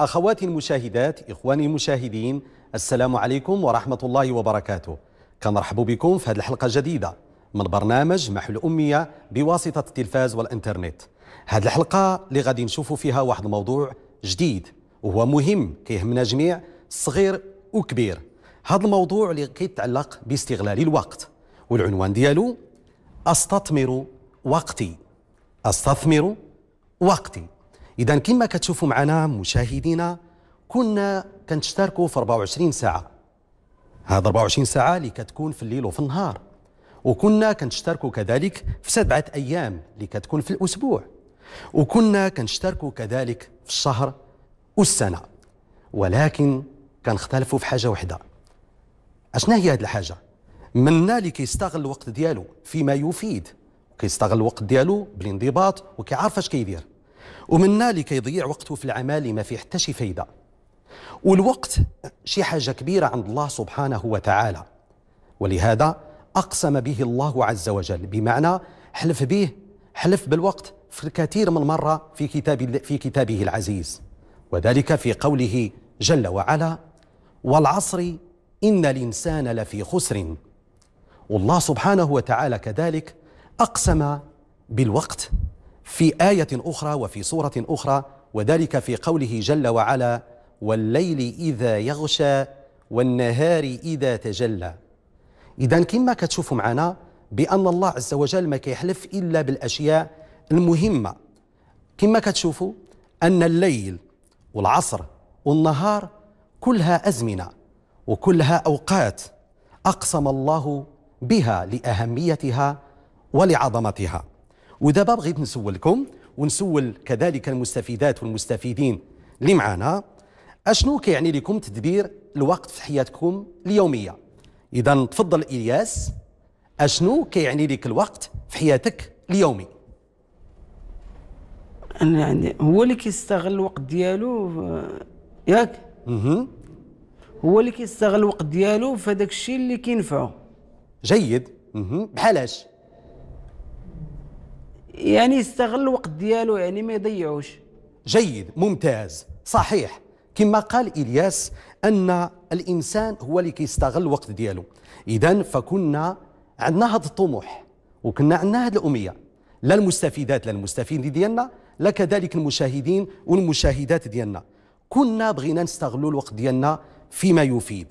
أخواتي المشاهدات إخواني المشاهدين السلام عليكم ورحمة الله وبركاته كنرحب بكم في هذه الحلقة الجديدة من برنامج محو الأمية بواسطة التلفاز والإنترنت هذه الحلقة اللي غادي نشوفوا فيها واحد الموضوع جديد وهو مهم كيهمنا جميع صغير وكبير هذا الموضوع اللي كيتعلق باستغلال الوقت والعنوان ديالو استثمر وقتي استثمر وقتي اذا كما كتشوفوا معنا مشاهدينا كنا كنشتركوا في 24 ساعه هذا 24 ساعه اللي كتكون في الليل وفي النهار وكنا كنشتركوا كذلك في سبعه ايام اللي كتكون في الاسبوع وكنا كنشتركوا كذلك في الشهر والسنه ولكن كنختلفوا في حاجه واحده اشنا هي هذه الحاجه منا اللي كيستغل الوقت ديالو فيما يفيد كيستغل الوقت ديالو بالانضباط وكيعرف اش كيدير ومنا اللي كيضيع وقته في العمال ما فيه حتى شي فايده والوقت شي حاجه كبيره عند الله سبحانه وتعالى ولهذا اقسم به الله عز وجل بمعنى حلف به حلف بالوقت في الكثير من مره في كتاب في كتابه العزيز وذلك في قوله جل وعلا والعصر ان الانسان لفي خسر والله سبحانه وتعالى كذلك اقسم بالوقت في آية أخرى وفي سورة أخرى وذلك في قوله جل وعلا والليل إذا يغشى والنهار إذا تجلى إذا كما كتشوفوا معنا بأن الله عز وجل ما كيحلف إلا بالأشياء المهمة كما كتشوفوا أن الليل والعصر والنهار كلها أزمنة وكلها أوقات أقسم الله بها لأهميتها ولعظمتها ودابا بغيت نسولكم ونسول كذلك المستفيدات والمستفيدين اللي معانا اشنو كيعني لكم تدبير الوقت في حياتكم اليوميه اذا تفضل الياس اشنو كيعني لك الوقت في حياتك اليومي انا عندي هو اللي كيستغل الوقت ديالو ياك اها هو اللي كيستغل الوقت ديالو في الشيء اللي كينفعو جيد اها بحالاش يعني يستغل الوقت ديالو يعني ما يضيعوش جيد ممتاز صحيح كما قال إلياس أن الإنسان هو اللي كيستغل الوقت ديالو إذا فكنا عندنا هذا الطموح وكنا عندنا هذه الأمية لا المستفيدات لا المستفيدين ديالنا لا كذلك المشاهدين والمشاهدات ديالنا كنا بغينا نستغلوا الوقت ديالنا فيما يفيد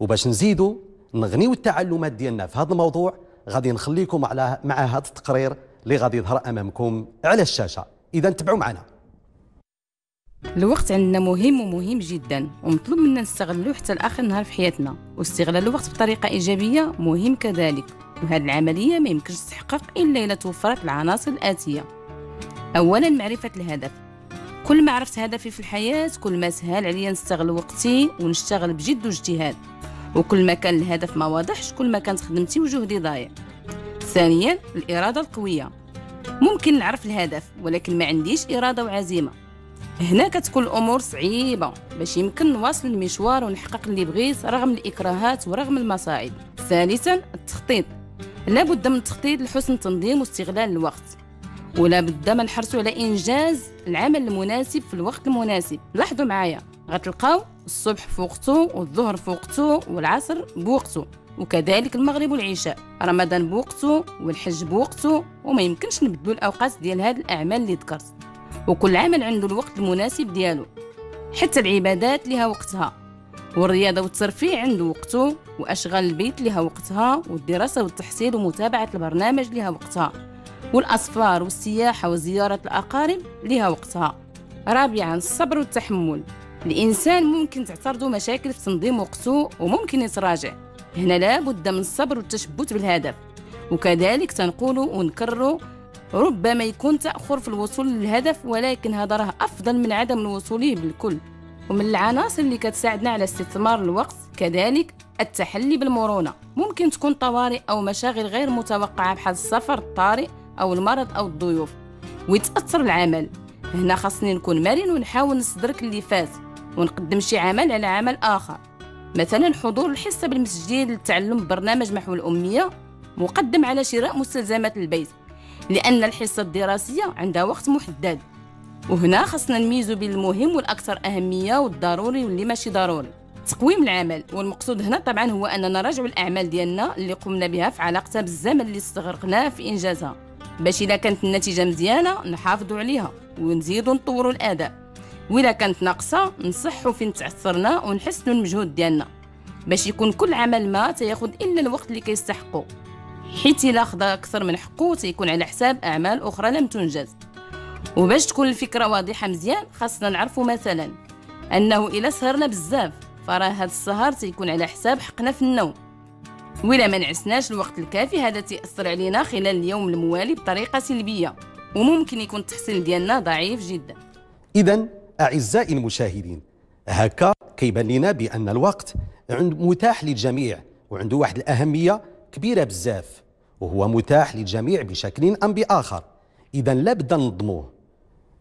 وباش نزيدوا نغنيو التعلمات ديالنا في هذا الموضوع غادي نخليكم على مع هذا التقرير اللي غادي يظهر امامكم على الشاشه اذا تبعوا معنا الوقت عندنا مهم ومهم جدا ومطلوب منا نستغلو حتى لاخر نهار في حياتنا واستغلال الوقت بطريقه ايجابيه مهم كذلك وهذه العمليه ما يمكنش تتحقق الا اذا توفرت العناصر الاتيه اولا معرفه الهدف كل ما عرفت هدفي في الحياه كل ما سهل عليا نستغل وقتي ونشتغل بجد واجتهاد وكل ما كان الهدف ما واضحش كل ما كانت خدمتي وجهدي ضايع ثانيا الإرادة القوية ممكن نعرف الهدف ولكن ما عنديش إرادة وعزيمة هنا كتكون الأمور صعيبة باش يمكن نواصل المشوار ونحقق اللي بغيت رغم الإكراهات ورغم المصاعب ثالثا التخطيط لابد من التخطيط لحسن تنظيم واستغلال الوقت ولا بد ما نحرصوا على انجاز العمل المناسب في الوقت المناسب لاحظوا معايا غتلقاو الصبح فوقتو والظهر فوقته والعصر بوقته وكذلك المغرب والعشاء رمضان بوقته والحج بوقته وما يمكنش نبدلو الاوقات ديال هاد الاعمال اللي ذكرت وكل عمل عنده الوقت المناسب ديالو حتى العبادات لها وقتها والرياضة والترفيه عنده وقته وأشغال البيت لها وقتها والدراسة والتحصيل ومتابعة البرنامج لها وقتها والأسفار والسياحة وزيارة الأقارب لها وقتها رابعا الصبر والتحمل الانسان ممكن تعترضه مشاكل في تنظيم وقته وممكن يتراجع هنا لابد من الصبر والتشبت بالهدف وكذلك تنقول ونكرر ربما يكون تأخر في الوصول للهدف ولكن هذا راه أفضل من عدم الوصول بالكل ومن العناصر اللي كتساعدنا على استثمار الوقت كذلك التحلي بالمرونة ممكن تكون طوارئ أو مشاغل غير متوقعة بحال السفر الطارئ أو المرض أو الضيوف ويتأثر العمل هنا خاصني نكون مرن ونحاول نستدرك اللي فات ونقدم شي عمل على عمل آخر مثلا حضور الحصة بالمسجد لتعلم برنامج محو الأمية مقدم على شراء مستلزمات البيت لأن الحصة الدراسية عندها وقت محدد وهنا خصنا نميزو بين المهم والأكثر أهمية والضروري واللي ماشي ضروري تقويم العمل والمقصود هنا طبعا هو اننا نراجع الاعمال ديالنا اللي قمنا بها في علاقتها بالزمن اللي استغرقناه في انجازها باش اذا كانت النتيجه مزيانه نحافظوا عليها ونزيدوا نطوروا الاداء وإذا كانت ناقصة نصحو فين تعثرنا ونحسنو المجهود ديالنا باش يكون كل عمل ما تياخد إلا الوقت اللي كيستحقو حيت إلا خدا أكثر من حقو تيكون على حساب أعمال أخرى لم تنجز وباش تكون الفكرة واضحة مزيان خاصنا نعرفو مثلا أنه إلا سهرنا بزاف فراه هاد السهر تيكون على حساب حقنا في النوم وإلا ما نعسناش الوقت الكافي هذا تيأثر علينا خلال اليوم الموالي بطريقة سلبية وممكن يكون التحصيل ديالنا ضعيف جدا إذا أعزائي المشاهدين هكا كيبان لنا بأن الوقت متاح للجميع وعنده واحد الأهمية كبيرة بزاف وهو متاح للجميع بشكل أم بآخر إذا لابد ننظموه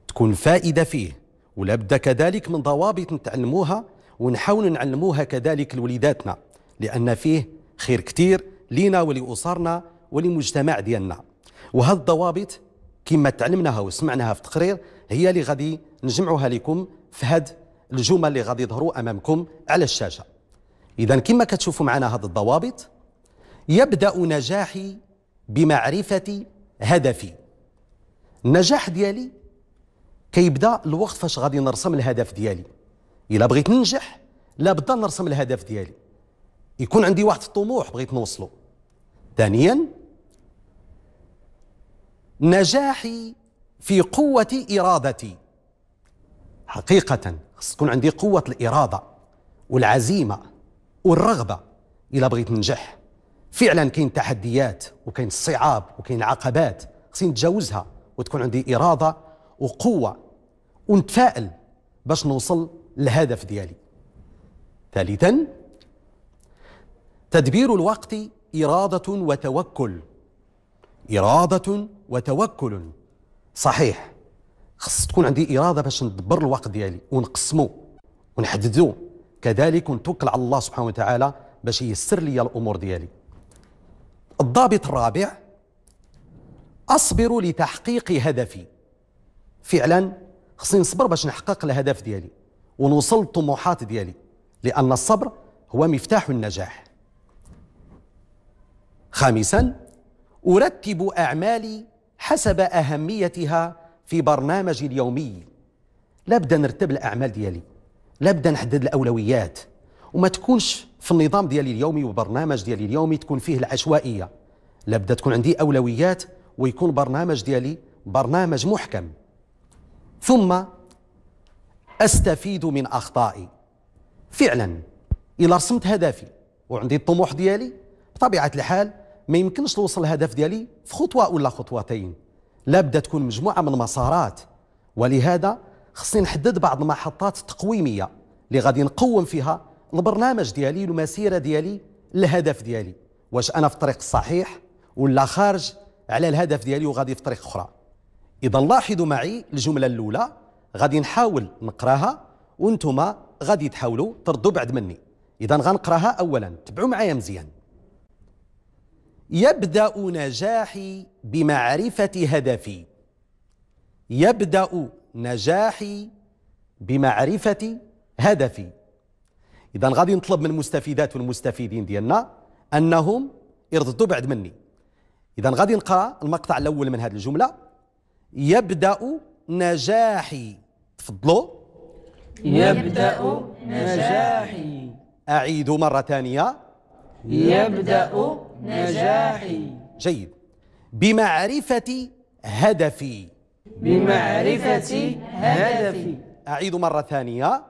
تكون فائدة فيه ولابد كذلك من ضوابط نتعلموها ونحاول نعلموها كذلك لوليداتنا لأن فيه خير كتير لينا ولأسرنا ولمجتمع ديالنا وهذه الضوابط كما تعلمناها وسمعناها في تقرير هي اللي غادي نجمعوها لكم في هاد الجمل اللي غادي يظهروا امامكم على الشاشه اذا كما كتشوفوا معنا هاد الضوابط يبدا نجاحي بمعرفه هدفي النجاح ديالي كيبدا الوقت فاش غادي نرسم الهدف ديالي الا بغيت ننجح لابد نرسم الهدف ديالي يكون عندي واحد الطموح بغيت نوصله ثانيا نجاحي في قوة إرادتي حقيقة خص تكون عندي قوة الإرادة والعزيمة والرغبة إلا بغيت ننجح فعلا كاين تحديات وكاين الصعاب وكاين عقبات خصني نتجاوزها وتكون عندي إرادة وقوة ونتفائل باش نوصل للهدف ديالي ثالثا تدبير الوقت إرادة وتوكل إرادة وتوكل صحيح خص تكون عندي اراده باش ندبر الوقت ديالي ونقسمه ونحدده كذلك ونتوكل على الله سبحانه وتعالى باش ييسر لي الامور ديالي الضابط الرابع اصبر لتحقيق هدفي فعلا خصني نصبر باش نحقق الهدف ديالي ونوصل للطموحات ديالي لان الصبر هو مفتاح النجاح خامسا ارتب اعمالي حسب أهميتها في برنامجي اليومي لا بدا نرتب الأعمال ديالي لا بدا نحدد الأولويات وما تكونش في النظام ديالي اليومي والبرنامج ديالي اليومي تكون فيه العشوائية لا بدا تكون عندي أولويات ويكون برنامج ديالي برنامج محكم ثم أستفيد من أخطائي فعلا إلا رسمت هدفي وعندي الطموح ديالي بطبيعة الحال ما يمكنش نوصل الهدف ديالي في خطوه ولا خطوتين لابد تكون مجموعه من المسارات ولهذا خصني نحدد بعض المحطات التقويميه اللي غادي نقوم فيها البرنامج ديالي المسيره ديالي الهدف ديالي واش انا في الطريق الصحيح ولا خارج على الهدف ديالي وغادي في طريق اخرى اذا لاحظوا معي الجمله الاولى غادي نحاول نقراها وانتم غادي تحاولوا تردوا بعد مني اذا غنقراها اولا تبعوا معايا مزيان يبدا نجاحي بمعرفه هدفي يبدا نجاحي بمعرفه هدفي اذا غادي نطلب من المستفيدات والمستفيدين ديالنا انهم يردوا بعد مني اذا غادي نقرا المقطع الاول من هذه الجمله يبدا نجاحي تفضلوا يبدا نجاحي اعيد مره ثانيه يبدا نجاحي جيد بمعرفة هدفي بمعرفة هدفي أعيد مرة ثانية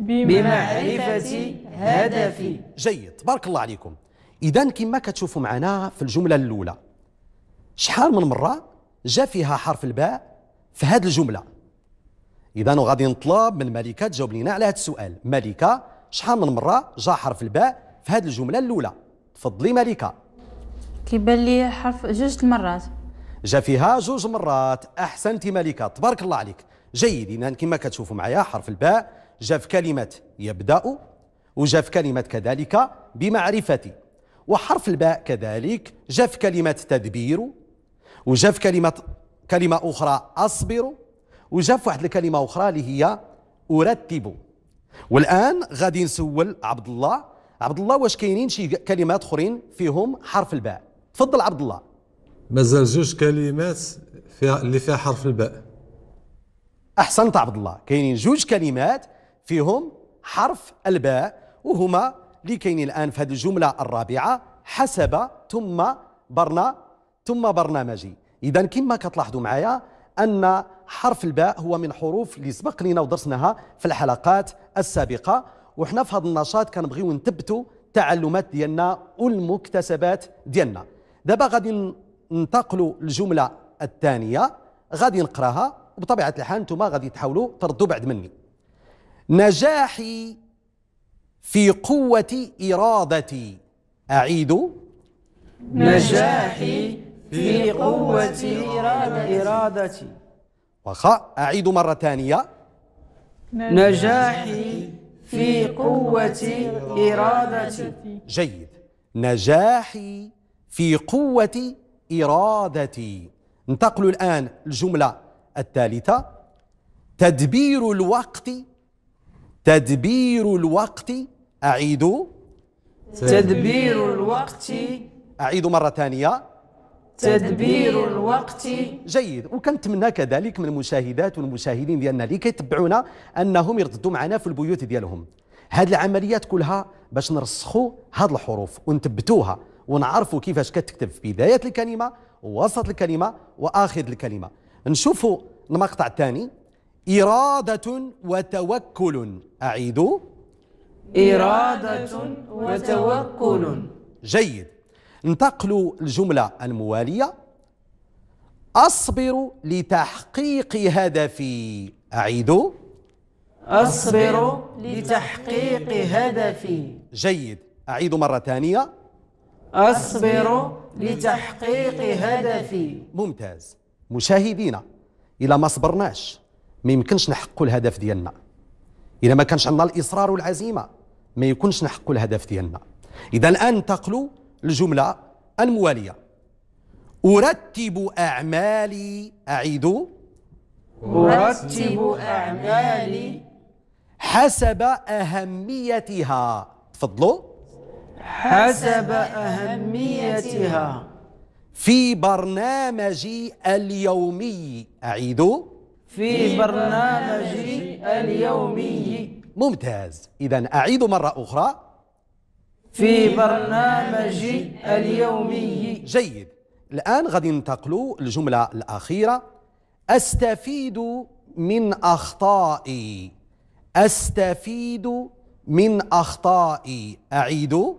بمعرفة هدفي جيد بارك الله عليكم إذا كما كتشوفوا معنا في الجملة الأولى شحال من مرة جا فيها حرف الباء في هذه الجملة إذا غادي نطلب من ملكة تجاوب لنا على هذا السؤال ملكة شحال من مرة جا حرف الباء في هذه الجملة الأولى تفضلي ملكه كيبان لي حرف جوج المرات جا فيها جوج مرات احسنتي ملكه تبارك الله عليك جيد اذا كما كتشوفوا معايا حرف الباء جا في كلمه يبدا وجا في كلمه كذلك بمعرفتي وحرف الباء كذلك جا في كلمه تدبير وجا في كلمه كلمه اخرى اصبر وجا في واحد الكلمه اخرى اللي هي ارتب والان غادي نسول عبد الله عبد الله واش كاينين شي كلمات اخرين فيهم حرف الباء تفضل عبد الله مازال جوج كلمات فيها اللي فيها حرف الباء احسنت عبد الله كاينين جوج كلمات فيهم حرف الباء وهما اللي كاينين الان في هذه الجمله الرابعه حسب ثم برنا ثم برنامجي اذا كما كتلاحظوا معايا ان حرف الباء هو من حروف اللي سبق لنا ودرسناها في الحلقات السابقه وحنا في هذا النشاط كنبغيو نثبتوا التعلمات ديالنا والمكتسبات ديالنا دابا غادي ننتقلوا للجمله الثانيه غادي نقراها وبطبيعه الحال انتم غادي تحاولوا تردوا بعد مني نجاحي في قوه ارادتي اعيد نجاحي في قوه ارادتي واخا اعيد مره ثانيه نجاحي في قوة إرادتي جيد نجاحي في قوة إرادتي انتقلوا الآن الجملة الثالثة تدبير الوقت تدبير الوقت أعيد تدبير الوقت أعيد مرة ثانية تدبير الوقت جيد وكنتمنى كذلك من المشاهدات والمشاهدين ديالنا اللي كيتبعونا انهم يرددوا معنا في البيوت ديالهم هذه العمليات كلها باش نرسخوا هذه الحروف ونثبتوها ونعرفوا كيفاش كتكتب في بدايه الكلمه ووسط الكلمه واخر الكلمه نشوفوا المقطع الثاني اراده وتوكل اعيدوا اراده وتوكل جيد انتقلوا الجملة الموالية أصبر لتحقيق هدفي أعيدوا أصبر لتحقيق هدفي جيد أعيد مرة ثانية أصبر لتحقيق هدفي ممتاز مشاهدينا إلا ما صبرناش ما يمكنش نحققوا الهدف ديالنا إلا ما كانش عندنا الإصرار والعزيمة ما يكونش نحققوا الهدف ديالنا إذا الآن انتقلوا الجملة الموالية أرتب أعمالي أعيد أرتب أعمالي حسب أهميتها تفضلوا حسب أهميتها في برنامجي اليومي أعيد في برنامجي اليومي ممتاز إذا أعيد مرة أخرى في برنامجي اليومي جيد الآن غادي ننتقلوا الجملة الأخيرة أستفيد من أخطائي أستفيد من أخطائي أعيد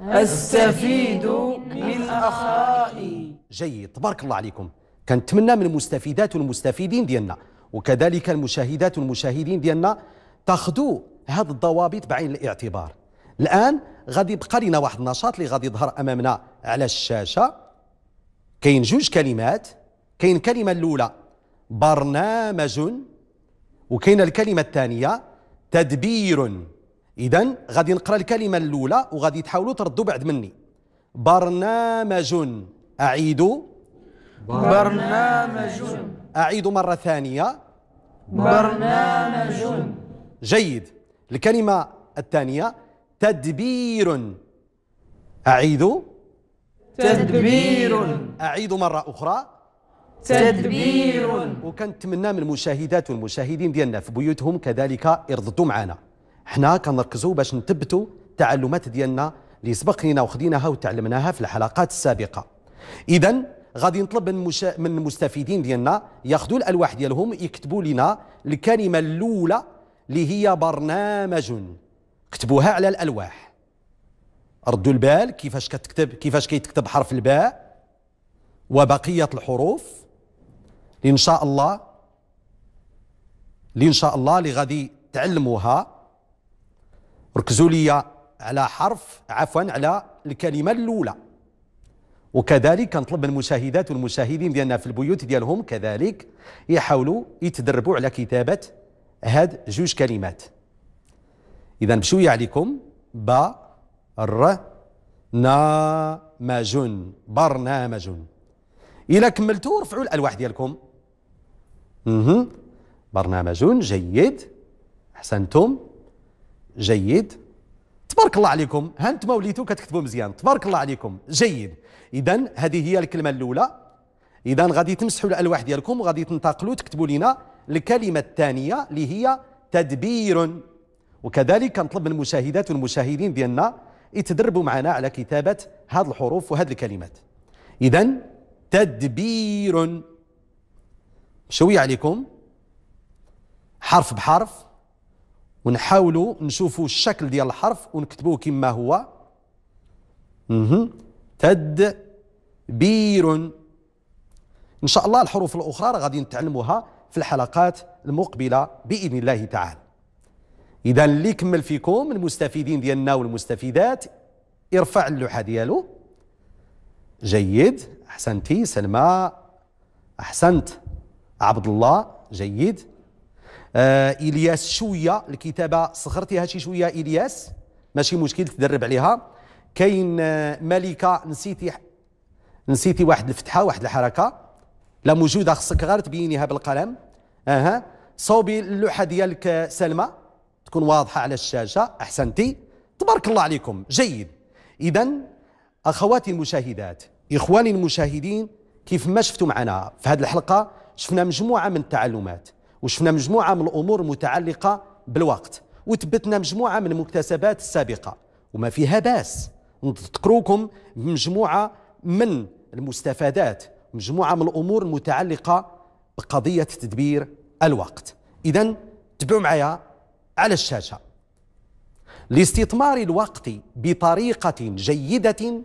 أستفيد من أخطائي جيد تبارك الله عليكم كنتمنى من المستفيدات والمستفيدين ديالنا وكذلك المشاهدات والمشاهدين ديالنا تاخذوا هذه الضوابط بعين الاعتبار الان غادي يبقى لنا واحد النشاط اللي غادي يظهر امامنا على الشاشه كاين جوج كلمات كاين الكلمه الاولى برنامج وكاين الكلمه الثانيه تدبير اذا غادي نقرا الكلمه الاولى وغادي تحاولوا تردوا بعد مني برنامج اعيد برنامج اعيد مره ثانيه برنامج جيد الكلمه الثانيه تدبير أعيد تدبير أعيد مرة أخرى تدبير وكنتمنى من المشاهدات والمشاهدين ديالنا في بيوتهم كذلك ارضتوا معنا حنا كنركزوا باش نثبتوا التعلمات ديالنا اللي سبق لينا وخديناها وتعلمناها في الحلقات السابقه اذا غادي نطلب من المشا... من المستفيدين ديالنا ياخذوا الالواح ديالهم يكتبوا لنا الكلمه الاولى اللي هي برنامج كتبوها على الالواح ردوا البال كيفاش كتكتب كيفاش كيتكتب حرف الباء وبقيه الحروف اللي ان شاء الله اللي ان شاء الله اللي غادي تعلموها ركزوا لي على حرف عفوا على الكلمه الاولى وكذلك نطلب من المشاهدات والمشاهدين ديالنا في البيوت ديالهم كذلك يحاولوا يتدربوا على كتابه هاد جوج كلمات إذا بشوية عليكم برنامج برنامج إلى كملتوا رفعوا الألواح ديالكم مه. برنامج جيد أحسنتم جيد تبارك الله عليكم ها انتم وليتوا كتكتبوا مزيان تبارك الله عليكم جيد اذا هذه هي الكلمه الاولى اذا غادي تمسحوا الالواح ديالكم وغادي تنتقلوا تكتبوا لنا الكلمه الثانيه اللي هي تدبير وكذلك كنطلب من المشاهدات والمشاهدين ديالنا يتدربوا معنا على كتابه هذه الحروف وهذه الكلمات اذا تدبير شوية عليكم حرف بحرف ونحاولوا نشوفوا الشكل ديال الحرف ونكتبوه كما هو مه. تدبير ان شاء الله الحروف الاخرى غادي نتعلموها في الحلقات المقبله باذن الله تعالى اذا اللي كمل فيكم المستفيدين ديالنا والمستفيدات يرفع اللوحه ديالو جيد احسنتي سلمى احسنت عبد الله جيد آه الياس شويه الكتابه صغرتيها شي شويه الياس ماشي مشكل تدرب عليها كاين آه، ملكه نسيتي نسيتي واحد الفتحه واحد الحركه لا موجوده خصك غير تبينيها بالقلم اها صوبي اللوحه ديالك سلمى تكون واضحة على الشاشة أحسنتي تبارك الله عليكم جيد إذا أخواتي المشاهدات إخواني المشاهدين كيف ما شفتوا معنا في هذه الحلقة شفنا مجموعة من التعلمات وشفنا مجموعة من الأمور المتعلقة بالوقت وتبتنا مجموعة من المكتسبات السابقة وما فيها باس نذكركم بمجموعة من المستفادات مجموعة من الأمور المتعلقة بقضية تدبير الوقت إذا تبعوا معايا على الشاشة لاستثمار الوقت بطريقة جيدة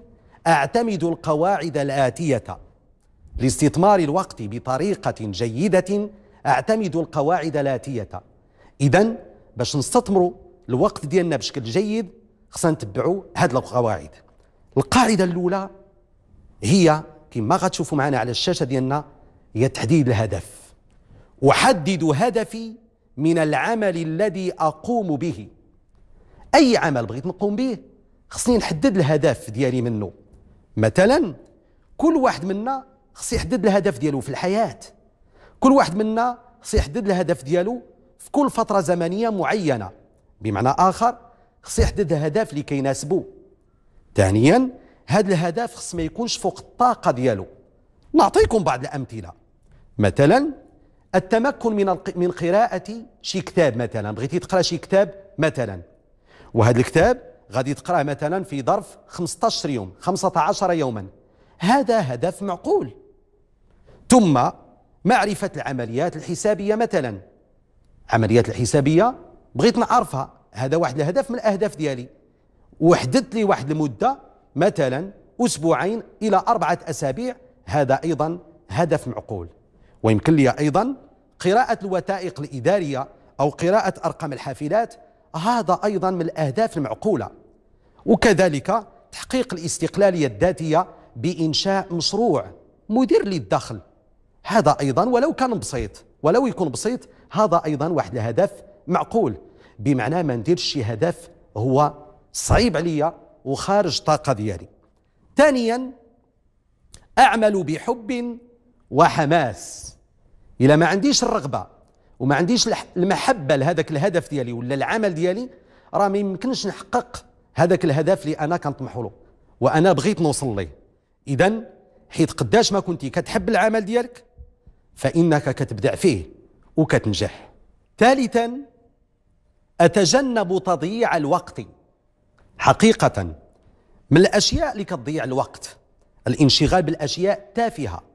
أعتمد القواعد الآتية لاستثمار الوقت بطريقة جيدة أعتمد القواعد الآتية إذا باش نستثمروا الوقت ديالنا بشكل جيد خصنا نتبعوا هاد القواعد القاعدة الأولى هي كما غتشوفوا معنا على الشاشة ديالنا هي تحديد الهدف أحدد هدفي من العمل الذي أقوم به أي عمل بغيت نقوم به خصني نحدد الهدف ديالي منه مثلا كل واحد منا خص يحدد الهدف ديالو في الحياة كل واحد منا خص يحدد الهدف ديالو في كل فترة زمنية معينة بمعنى آخر خص يحدد هدف اللي كيناسبو ثانيا هذا الهدف خص ما يكونش فوق الطاقة ديالو نعطيكم بعض الأمثلة مثلا التمكن من من قراءة شي كتاب مثلا بغيتي تقرا شي كتاب مثلا وهذا الكتاب غادي تقراه مثلا في ظرف 15 يوم 15 يوما هذا هدف معقول ثم معرفة العمليات الحسابية مثلا عمليات الحسابية بغيت نعرفها هذا واحد الهدف من الأهداف ديالي وحددت لي واحد المدة مثلا أسبوعين إلى أربعة أسابيع هذا أيضا هدف معقول ويمكن لي أيضا قراءة الوثائق الإدارية أو قراءة أرقام الحافلات هذا أيضا من الأهداف المعقولة وكذلك تحقيق الاستقلالية الذاتية بإنشاء مشروع مدير للدخل هذا أيضا ولو كان بسيط ولو يكون بسيط هذا أيضا واحد الهدف معقول بمعنى ما نديرش شي هدف هو صعيب عليا وخارج الطاقة ديالي ثانيا أعمل بحب وحماس إلا ما عنديش الرغبة وما عنديش المحبة لهذاك الهدف ديالي ولا العمل ديالي راه ما يمكنش نحقق هذاك الهدف اللي أنا كنطمح له وأنا بغيت نوصل ليه إذا حيت قداش ما كنتي كتحب العمل ديالك فإنك كتبدع فيه وكتنجح ثالثا أتجنب تضييع الوقت حقيقة من الأشياء اللي كتضيع الوقت الانشغال بالأشياء تافهة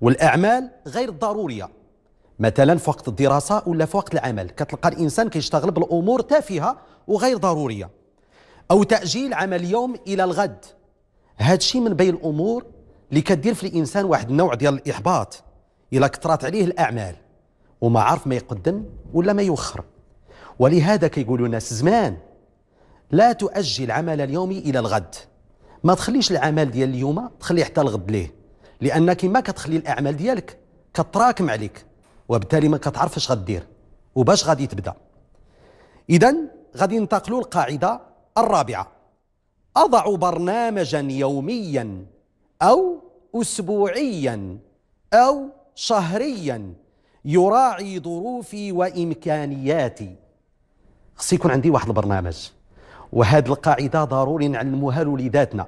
والاعمال غير ضروريه مثلا في وقت الدراسه ولا في وقت العمل كتلقى الانسان كيشتغل بالامور تافهه وغير ضروريه او تاجيل عمل يوم الى الغد هذا الشيء من بين الامور اللي كدير في الانسان واحد النوع ديال الاحباط الى كثرات عليه الاعمال وما عارف ما يقدم ولا ما يوخر ولهذا كيقولوا الناس زمان لا تؤجل عمل اليوم الى الغد ما تخليش العمل ديال اليوم تخليه حتى الغد ليه لانك ما كتخلي الاعمال ديالك كتراكم عليك وبالتالي ما كتعرفش غدير وباش غادي تبدا اذا غادي ننتقلوا للقاعده الرابعه اضع برنامجا يوميا او اسبوعيا او شهريا يراعي ظروفي وامكانياتي خص يكون عندي واحد البرنامج وهذه القاعده ضروري نعلموها لوليداتنا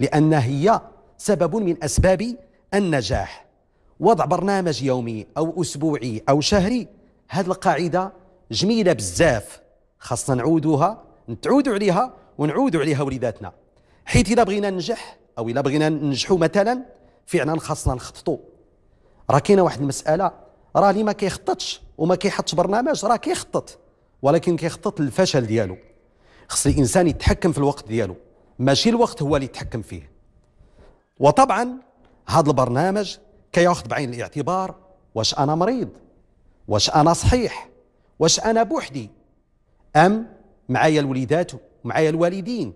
لان هي سبب من أسباب النجاح وضع برنامج يومي أو أسبوعي أو شهري هذه القاعدة جميلة بزاف خاصنا نعودوها نتعودوا عليها ونعودوا عليها وليداتنا حيث إلا بغينا ننجح أو إلا بغينا ننجحوا مثلا فعلا خاصنا نخططوا راه كاينه واحد المسألة راه اللي ما كيخططش وما كيحطش برنامج راه كيخطط ولكن كيخطط للفشل ديالو خص الانسان يتحكم في الوقت ديالو ماشي الوقت هو اللي يتحكم فيه وطبعا هذا البرنامج كياخذ بعين الاعتبار واش انا مريض واش انا صحيح واش انا بوحدي ام معايا الوليدات ومعايا الوالدين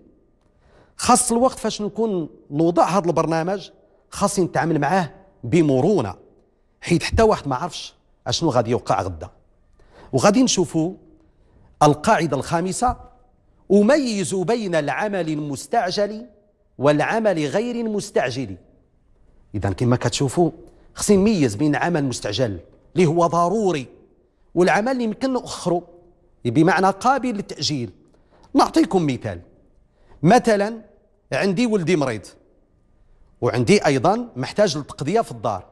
خاص الوقت فاش نكون نوضع هذا البرنامج خاصني نتعامل معاه بمرونه حيت حتى واحد ما عرفش اشنو غادي يوقع غدا وغادي نشوفوا القاعده الخامسه اميز بين العمل المستعجل والعمل غير المستعجل اذا كما كتشوفوا خصني نميز بين عمل مستعجل اللي هو ضروري والعمل اللي يمكن نؤخره بمعنى قابل للتاجيل نعطيكم مثال مثلا عندي ولدي مريض وعندي ايضا محتاج للتقضيه في الدار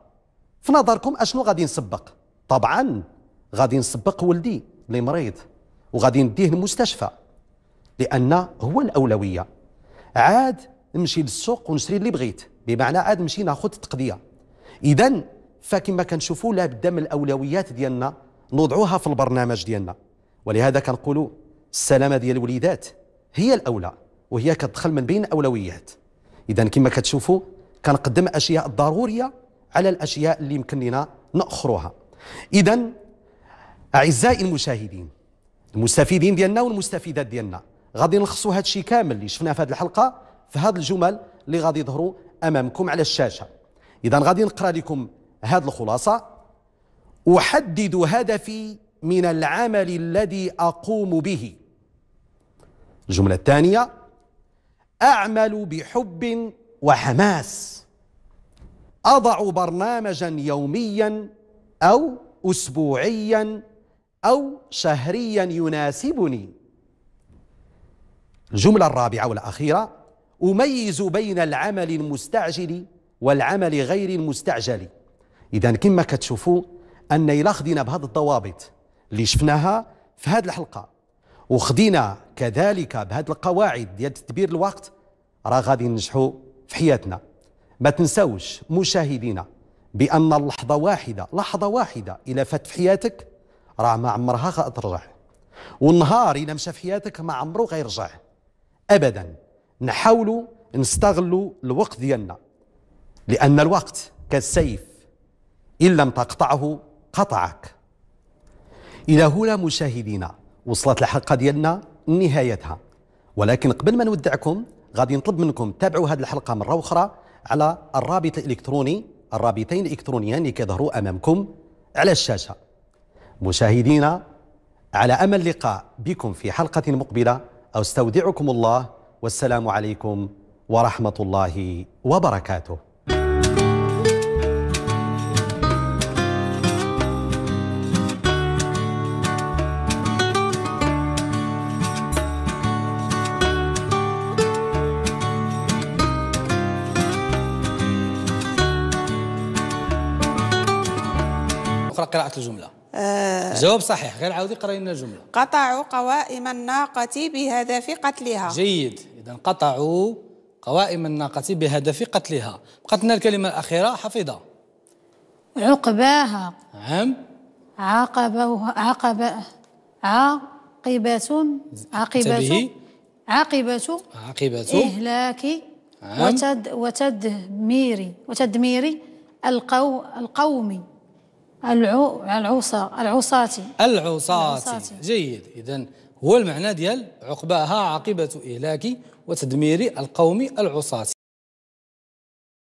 في نظركم اشنو غادي نسبق طبعا غادي نسبق ولدي اللي مريض وغادي نديه المستشفى لان هو الاولويه عاد نمشي للسوق ونشري اللي بغيت بمعنى عاد نمشي ناخذ التقضيه اذا فكما كنشوفوا لابد من الاولويات ديالنا نوضعوها في البرنامج ديالنا ولهذا كنقولوا السلامه ديال الوليدات هي الاولى وهي كتدخل من بين الاولويات اذا كما كتشوفوا كنقدم اشياء ضروريه على الاشياء اللي يمكن لنا ناخروها اذا اعزائي المشاهدين المستفيدين ديالنا والمستفيدات ديالنا غادي نلخصوا هذا الشيء كامل اللي شفناه في هذه الحلقه في هذه الجمل اللي غادي يظهروا امامكم على الشاشه اذا غادي نقرا لكم هذه الخلاصه احدد هدفي من العمل الذي اقوم به الجمله الثانيه اعمل بحب وحماس اضع برنامجا يوميا او اسبوعيا او شهريا يناسبني الجمله الرابعه والاخيره أميز بين العمل المستعجل والعمل غير المستعجل إذا كما كتشوفوا أن إلا خدينا بهذه الضوابط اللي شفناها في هذه الحلقة وخدينا كذلك بهذه القواعد ديال تدبير الوقت راه غادي ننجحوا في حياتنا ما تنساوش مشاهدينا بأن اللحظة واحدة لحظة واحدة إلا فات في حياتك راه ما عمرها غترجع والنهار إلا مشى في حياتك ما عمره غيرجع أبداً نحاولوا نستغلوا الوقت ديالنا لأن الوقت كالسيف إن لم تقطعه قطعك إلى هنا مشاهدينا وصلت الحلقة ديالنا نهايتها ولكن قبل ما نودعكم غادي نطلب منكم تابعوا هذه الحلقة مرة أخرى على الرابط الإلكتروني الرابطين الالكترونيين اللي كيظهروا أمامكم على الشاشة مشاهدينا على أمل اللقاء بكم في حلقة مقبلة أستودعكم الله والسلام عليكم ورحمة الله وبركاته قراءة الجملة آه، جواب صحيح غير عاودي قرأي لنا الجملة قطعوا قوائم الناقة بهدف قتلها جيد إذا قطعوا قوائم الناقة بهدف قتلها بقات لنا الكلمة الأخيرة حفظها عقباها نعم عقب عقب عاقبة عاقبة عاقبة عاقبة إهلاك نعم. وتد وتدمير وتدمير القو القومي العو العوصا العوصاتي العوصاتي, جيد إذا هو المعنى ديال عقباها عاقبة إهلاك وتدمير القوم العصاة